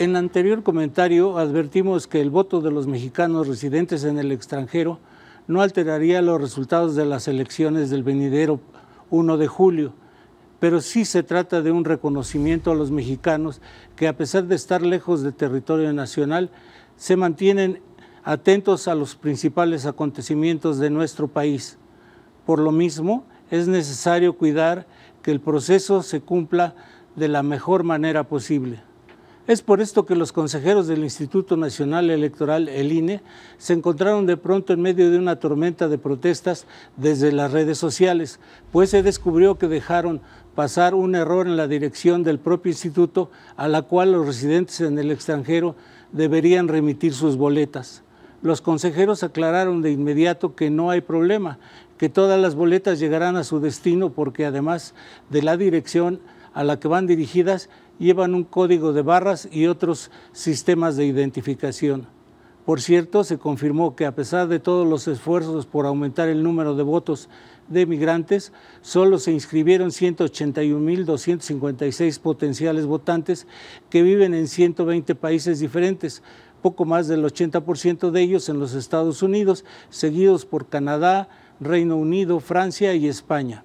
En el anterior comentario advertimos que el voto de los mexicanos residentes en el extranjero no alteraría los resultados de las elecciones del venidero 1 de julio, pero sí se trata de un reconocimiento a los mexicanos que a pesar de estar lejos de territorio nacional, se mantienen atentos a los principales acontecimientos de nuestro país. Por lo mismo, es necesario cuidar que el proceso se cumpla de la mejor manera posible. Es por esto que los consejeros del Instituto Nacional Electoral, el INE, se encontraron de pronto en medio de una tormenta de protestas desde las redes sociales, pues se descubrió que dejaron pasar un error en la dirección del propio instituto a la cual los residentes en el extranjero deberían remitir sus boletas. Los consejeros aclararon de inmediato que no hay problema, que todas las boletas llegarán a su destino porque además de la dirección a la que van dirigidas llevan un código de barras y otros sistemas de identificación. Por cierto, se confirmó que a pesar de todos los esfuerzos por aumentar el número de votos de migrantes, solo se inscribieron 181.256 potenciales votantes que viven en 120 países diferentes, poco más del 80% de ellos en los Estados Unidos, seguidos por Canadá, Reino Unido, Francia y España.